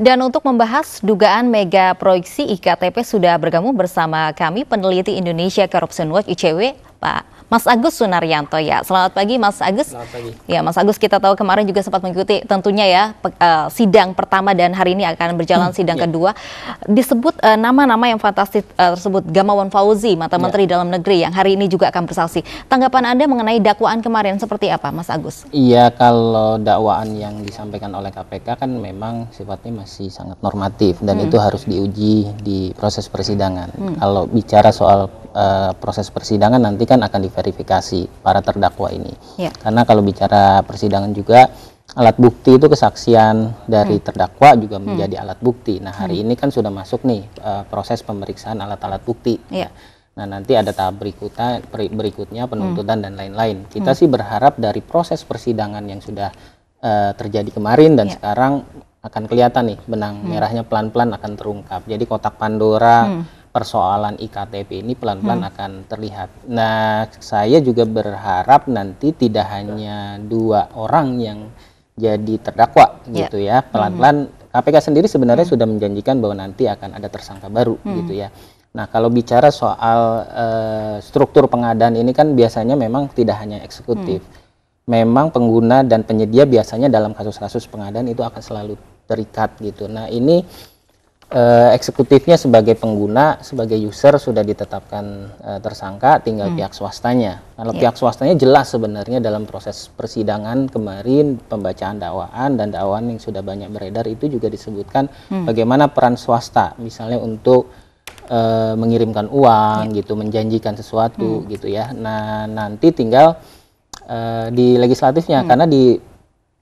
Dan untuk membahas dugaan mega proyeksi IKTP sudah bergabung bersama kami peneliti Indonesia Corruption Watch ICW, Pak Mas Agus Sunaryanto ya. Selamat pagi Mas Agus. Selamat pagi. Ya Mas Agus kita tahu kemarin juga sempat mengikuti tentunya ya pe, uh, sidang pertama dan hari ini akan berjalan hmm, sidang ya. kedua. Disebut eh, nama-nama uh, yang fantastis uh, tersebut Gamawan Fauzi, mata ya. Menteri Dalam Negeri yang hari ini juga akan bersaksi. Tanggapan Anda mengenai dakwaan kemarin seperti apa Mas Agus? Iya kalau dakwaan yang disampaikan oleh KPK kan memang sifatnya masih sangat normatif dan hmm. itu harus diuji di proses persidangan. Hmm. Kalau bicara soal uh, proses persidangan nanti kan akan diverifikasi para terdakwa ini. Yeah. Karena kalau bicara persidangan juga alat bukti itu kesaksian dari hmm. terdakwa juga hmm. menjadi hmm. alat bukti. Nah hari hmm. ini kan sudah masuk nih uh, proses pemeriksaan alat-alat bukti. Yeah. Nah nanti ada tahap berikutnya, berikutnya penuntutan hmm. dan lain-lain. Kita hmm. sih berharap dari proses persidangan yang sudah uh, terjadi kemarin dan yeah. sekarang akan kelihatan nih benang hmm. merahnya pelan-pelan akan terungkap. Jadi kotak Pandora. Hmm persoalan iktp ini pelan-pelan hmm. akan terlihat. Nah, saya juga berharap nanti tidak hanya dua orang yang jadi terdakwa yeah. gitu ya. Hmm. Pelan-pelan hmm. KPK sendiri sebenarnya hmm. sudah menjanjikan bahwa nanti akan ada tersangka baru hmm. gitu ya. Nah, kalau bicara soal uh, struktur pengadaan ini kan biasanya memang tidak hanya eksekutif. Hmm. Memang pengguna dan penyedia biasanya dalam kasus-kasus pengadaan itu akan selalu terikat gitu. Nah, ini uh, eksekutifnya sebagai pengguna, sebagai user sudah ditetapkan uh, tersangka, tinggal hmm. pihak swastanya. Kalau yeah. pihak swastanya jelas sebenarnya dalam proses persidangan kemarin pembacaan dakwaan dan dakwaan yang sudah banyak beredar itu juga disebutkan hmm. bagaimana peran swasta, misalnya untuk uh, mengirimkan uang, yeah. gitu, menjanjikan sesuatu, hmm. gitu ya. Nah nanti tinggal uh, di legislatifnya hmm. karena di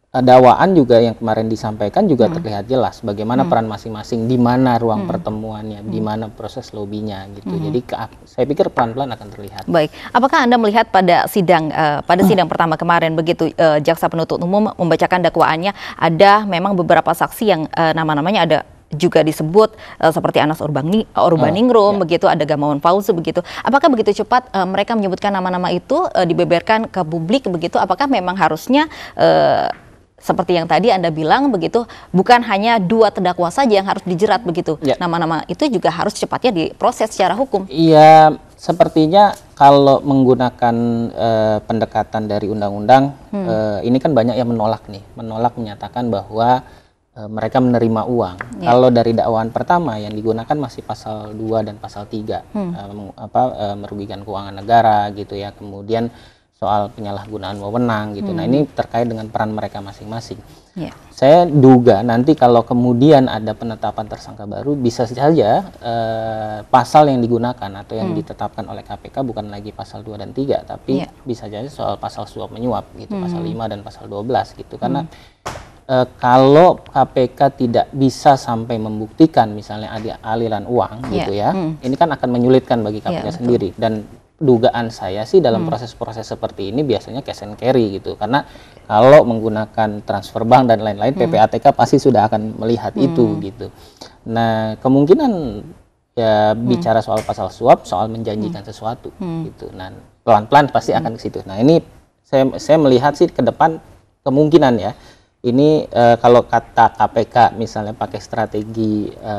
Eh, dakwaan juga yang kemarin disampaikan juga hmm. terlihat jelas bagaimana hmm. peran masing-masing, di mana ruang hmm. pertemuannya, di hmm. mana proses lobbynya gitu. Hmm. Jadi saya pikir pelan-pelan akan terlihat. Baik, apakah anda melihat pada sidang uh, pada hmm. sidang pertama kemarin begitu uh, jaksa penuntut umum membacakan dakwaannya ada memang beberapa saksi yang uh, nama-namanya ada juga disebut uh, seperti Anas Urbani, Urbaningrum oh, ya. begitu ada Gamawan Fauzi begitu. Apakah begitu cepat uh, mereka menyebutkan nama-nama itu uh, dibeberkan ke publik begitu? Apakah memang harusnya seperti yang tadi Anda bilang begitu, bukan hanya dua terdakwa saja yang harus dijerat begitu. Ya. Nama-nama ya. itu juga harus cepatnya diproses secara hukum. Iya, sepertinya kalau menggunakan uh, pendekatan dari undang-undang, hmm. uh, ini kan banyak yang menolak nih, menolak menyatakan bahwa eh, mereka menerima uang. Ya. Kalau dari dakwaan pertama yang digunakan masih pasal 2 dan pasal 3 hmm. apa, merugikan keuangan negara gitu ya. Kemudian soal penyalahgunaan wewenang gitu. Nah, hmm. Nah ini terkait dengan peran mereka masing-masing. Yeah. Saya duga nanti kalau kemudian ada penetapan tersangka baru bisa saja uh, pasal yang digunakan atau yang hmm. ditetapkan oleh KPK bukan lagi pasal 2 dan 3 tapi yeah. bisa saja soal pasal suap menyuap gitu, hmm. pasal 5 dan pasal 12 gitu. Karena hmm. eh, kalau KPK tidak bisa sampai membuktikan misalnya ada aliran uang yeah. gitu ya, mm. ini kan akan menyulitkan bagi KPK yeah, iya, sendiri betul. dan dugaan saya sih dalam hmm. proses-proses hmm. seperti ini biasanya cash and carry gitu karena kalau menggunakan transfer bank dan lain-lain hmm. PPATK pasti sudah akan melihat hmm. itu gitu. Nah, kemungkinan ya hmm. bicara soal pasal suap, soal menjanjikan hmm. sesuatu hmm. gitu. Nah, pelan-pelan pasti hmm. akan ke situ. Nah, ini saya saya melihat sih ke depan kemungkinan ya. Ini e, kalau kata KPK misalnya pakai strategi e,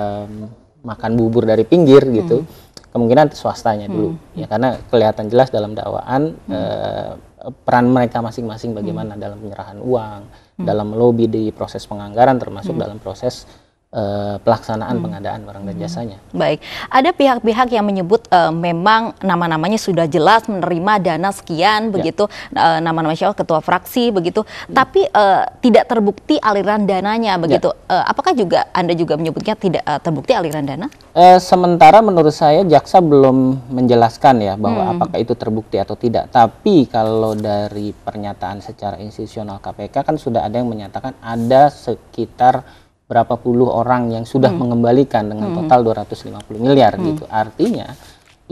makan bubur dari pinggir gitu. Hmm kemungkinan swastanya dulu hmm. ya karena kelihatan jelas dalam dakwaan hmm. Eh, eh, peran mereka masing-masing bagaimana hmm. dalam penyerahan uang, hmm. dalam lobby di proses penganggaran termasuk hmm. dalam proses Eh, pelaksanaan hmm. pengadaan barang dan hmm. jasanya. Baik, ada pihak-pihak yang menyebut uh, memang nama-namanya sudah jelas menerima dana sekian ya. begitu uh, nama-nama siapa ketua fraksi begitu, ya. tapi uh, tidak terbukti aliran dananya ya. begitu. Ya. Uh, apakah juga Anda juga menyebutnya tidak uh, terbukti aliran dana? Uh, sementara menurut saya jaksa belum menjelaskan ya bahwa hmm. apakah itu terbukti atau tidak. Tapi kalau dari pernyataan secara institusional KPK kan sudah ada yang menyatakan ada sekitar berapa puluh orang yang sudah hmm. mengembalikan dengan hmm. total 250 miliar hmm. gitu. Artinya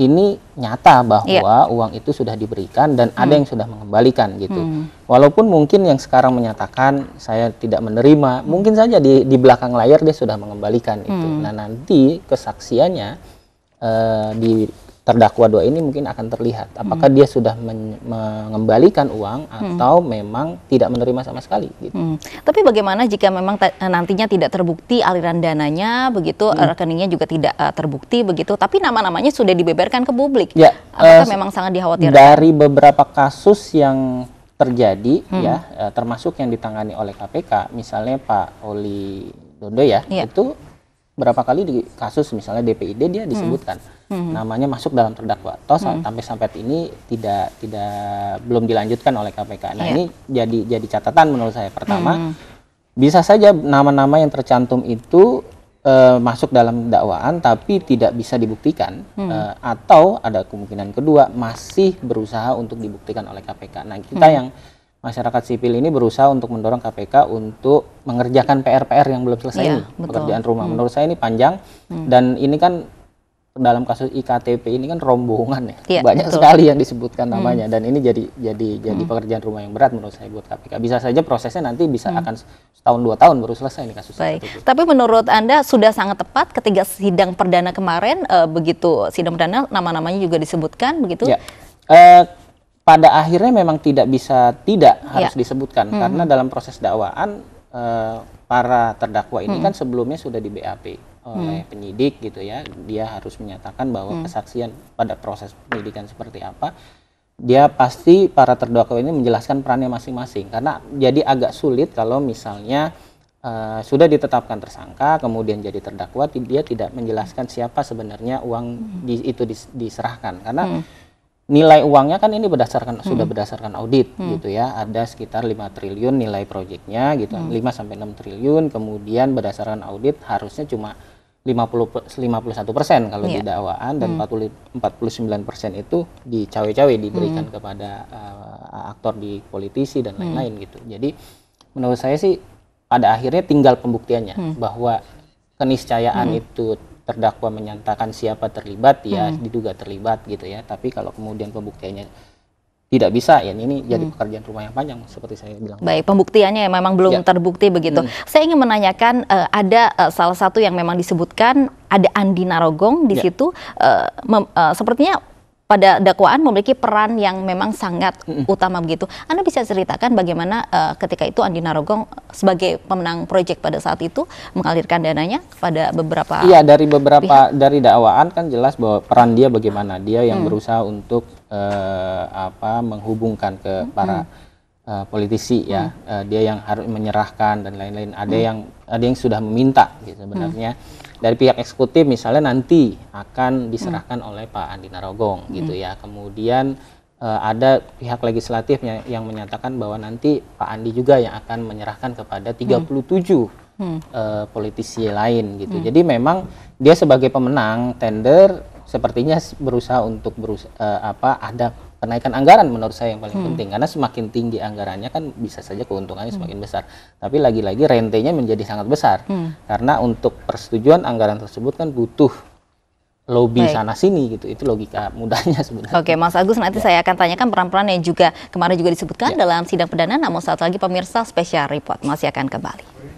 ini nyata bahwa yeah. uang itu sudah diberikan dan hmm. ada yang sudah mengembalikan gitu. Hmm. Walaupun mungkin yang sekarang menyatakan saya tidak menerima, hmm. mungkin saja di di belakang layar dia sudah mengembalikan gitu. hmm. itu. Nah, nanti kesaksiannya uh, di terdakwa dua ini mungkin akan terlihat apakah hmm. dia sudah mengembalikan uang hmm. atau hmm. memang tidak menerima sama sekali gitu. Hmm. Tapi bagaimana jika memang eh, nantinya tidak terbukti aliran dananya begitu hmm. rekeningnya juga tidak uh, terbukti begitu tapi nama-namanya sudah dibeberkan ke publik. Ya, apakah uh, memang sangat dikhawatirkan? Dari beberapa kasus yang terjadi hmm. ya uh, termasuk yang ditangani oleh KPK misalnya Pak Oli Dondo ya, ya. itu berapa kali di kasus misalnya DPID dia hmm. disebutkan. Hmm hmm. namanya masuk dalam terdakwa. Toh hmm. sampai sampai ini tidak tidak belum dilanjutkan oleh KPK. Nah, yeah. ini jadi jadi catatan menurut saya. Pertama, hmm. bisa saja nama-nama yang tercantum itu uh, masuk dalam dakwaan tapi tidak bisa dibuktikan hmm. uh, atau ada kemungkinan kedua masih berusaha untuk dibuktikan oleh KPK. Nah, kita hmm. yang masyarakat sipil ini berusaha untuk mendorong KPK untuk mengerjakan PR-PR yang belum selesai ya, ini, pekerjaan rumah. Hmm. Menurut saya ini panjang hmm. dan ini kan dalam kasus iktp ini kan rombongan ya, ya banyak betul. sekali yang disebutkan hmm. namanya hmm. dan ini jadi jadi jadi hmm. pekerjaan rumah yang berat menurut saya buat KPK. Bisa saja prosesnya nanti bisa hmm. akan setahun dua tahun baru selesai ini kasus. Baik. Tapi menurut anda sudah sangat tepat ketika sidang perdana kemarin e, begitu sidang perdana nama-namanya juga disebutkan begitu? Ya. E, pada akhirnya memang tidak bisa tidak ya. harus ya. disebutkan hmm. karena dalam proses dakwaan e, para terdakwa ini hmm. kan sebelumnya sudah di BAP oleh hmm. penyidik gitu ya dia harus menyatakan bahwa hmm. kesaksian pada proses penyidikan seperti apa dia pasti para terdakwa ini menjelaskan perannya masing-masing karena jadi agak sulit kalau misalnya uh, sudah ditetapkan tersangka kemudian jadi terdakwa dia tidak menjelaskan siapa sebenarnya uang hmm. di, itu dis, diserahkan karena hmm. nilai uangnya kan ini berdasarkan hmm. sudah berdasarkan audit hmm. gitu ya ada sekitar 5 triliun nilai proyeknya gitu hmm. 5 sampai 6 triliun kemudian berdasarkan audit harusnya cuma 50 51 persen kalau yeah. di iya. dakwaan dan hmm. puluh 49 persen itu dicawe-cawe diberikan hmm. kepada uh, aktor di politisi dan hmm. lain-lain hmm. gitu. Jadi menurut saya sih pada akhirnya tinggal pembuktiannya hmm. bahwa keniscayaan hmm. itu terdakwa menyatakan siapa terlibat ya hmm. diduga terlibat gitu ya. Tapi kalau kemudian pembuktiannya tidak bisa ya ini jadi hmm. pekerjaan rumah yang panjang seperti saya bilang. Baik, pembuktiannya ya memang belum ya. terbukti begitu. Hmm. Saya ingin menanyakan uh, ada uh, salah satu yang memang disebutkan ada Andi Narogong di ya. situ uh, uh, sepertinya pada dakwaan memiliki peran yang memang sangat utama begitu. Anda bisa ceritakan bagaimana uh, ketika itu Andi Narogong eh, sebagai pemenang proyek pada saat itu mengalirkan dananya kepada beberapa Iya, dari beberapa pihak. dari dakwaan kan jelas bahwa peran dia bagaimana. Dia yang mm. berusaha untuk uh, apa menghubungkan ke -hmm. para uh, politisi ya, hmm. ya uh, dia yang harus menyerahkan dan lain-lain ada hmm. yang ada yang sudah meminta gitu sebenarnya hmm. dari pihak eksekutif misalnya nanti akan hmm. diserahkan hmm. oleh Pak Andi Narogong gitu hmm. ya kemudian uh, ada pihak legislatif yang menyatakan bahwa nanti Pak Andi juga yang akan menyerahkan kepada 37 hmm hmm. uh, politisi lain gitu. Hmm. Jadi memang dia sebagai pemenang tender sepertinya berusaha untuk berusaha, uh, apa ada kenaikan anggaran menurut saya yang paling hmm. penting karena semakin tinggi anggarannya kan bisa saja keuntungannya hmm. semakin besar tapi lagi-lagi rentenya menjadi sangat besar hmm. karena untuk persetujuan anggaran tersebut kan butuh lobby sana sini gitu itu logika mudahnya sebenarnya. Oke Mas Agus nanti ya. saya akan tanyakan peran-peran yang juga kemarin juga disebutkan ya. dalam sidang perdana namun saat lagi pemirsa spesial report masih akan kembali.